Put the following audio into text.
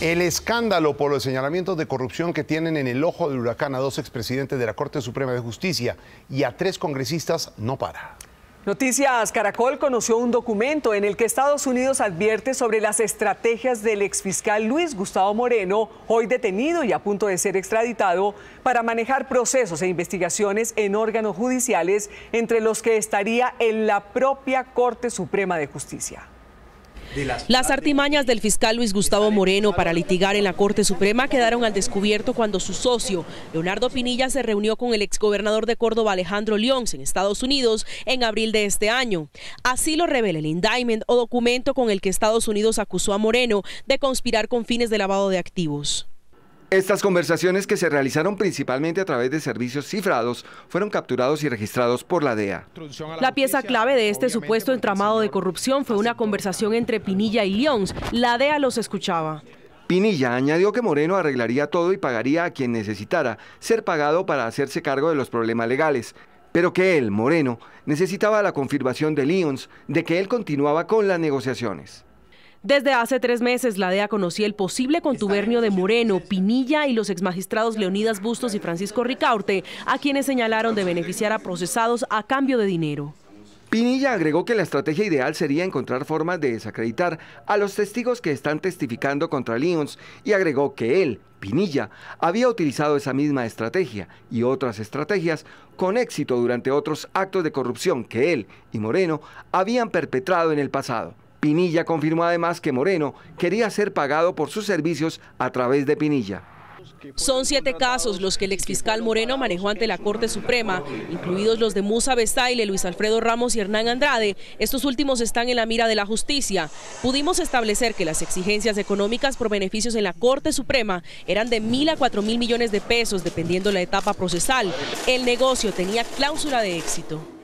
El escándalo por los señalamientos de corrupción que tienen en el ojo del huracán a dos expresidentes de la Corte Suprema de Justicia y a tres congresistas no para. Noticias Caracol conoció un documento en el que Estados Unidos advierte sobre las estrategias del exfiscal Luis Gustavo Moreno, hoy detenido y a punto de ser extraditado, para manejar procesos e investigaciones en órganos judiciales, entre los que estaría en la propia Corte Suprema de Justicia. Las artimañas del fiscal Luis Gustavo Moreno para litigar en la Corte Suprema quedaron al descubierto cuando su socio, Leonardo Pinilla, se reunió con el exgobernador de Córdoba, Alejandro Lyons, en Estados Unidos en abril de este año. Así lo revela el indictment o documento con el que Estados Unidos acusó a Moreno de conspirar con fines de lavado de activos. Estas conversaciones que se realizaron principalmente a través de servicios cifrados fueron capturados y registrados por la DEA. La pieza clave de este supuesto entramado de corrupción fue una conversación entre Pinilla y Lyons. La DEA los escuchaba. Pinilla añadió que Moreno arreglaría todo y pagaría a quien necesitara ser pagado para hacerse cargo de los problemas legales, pero que él, Moreno, necesitaba la confirmación de Lyons de que él continuaba con las negociaciones. Desde hace tres meses, la DEA conocía el posible contubernio de Moreno, Pinilla y los exmagistrados Leonidas Bustos y Francisco Ricaurte, a quienes señalaron de beneficiar a procesados a cambio de dinero. Pinilla agregó que la estrategia ideal sería encontrar formas de desacreditar a los testigos que están testificando contra Leons y agregó que él, Pinilla, había utilizado esa misma estrategia y otras estrategias con éxito durante otros actos de corrupción que él y Moreno habían perpetrado en el pasado. Pinilla confirmó además que Moreno quería ser pagado por sus servicios a través de Pinilla. Son siete casos los que el exfiscal Moreno manejó ante la Corte Suprema, incluidos los de Musa Bestaile, Luis Alfredo Ramos y Hernán Andrade. Estos últimos están en la mira de la justicia. Pudimos establecer que las exigencias económicas por beneficios en la Corte Suprema eran de mil a cuatro mil millones de pesos, dependiendo la etapa procesal. El negocio tenía cláusula de éxito.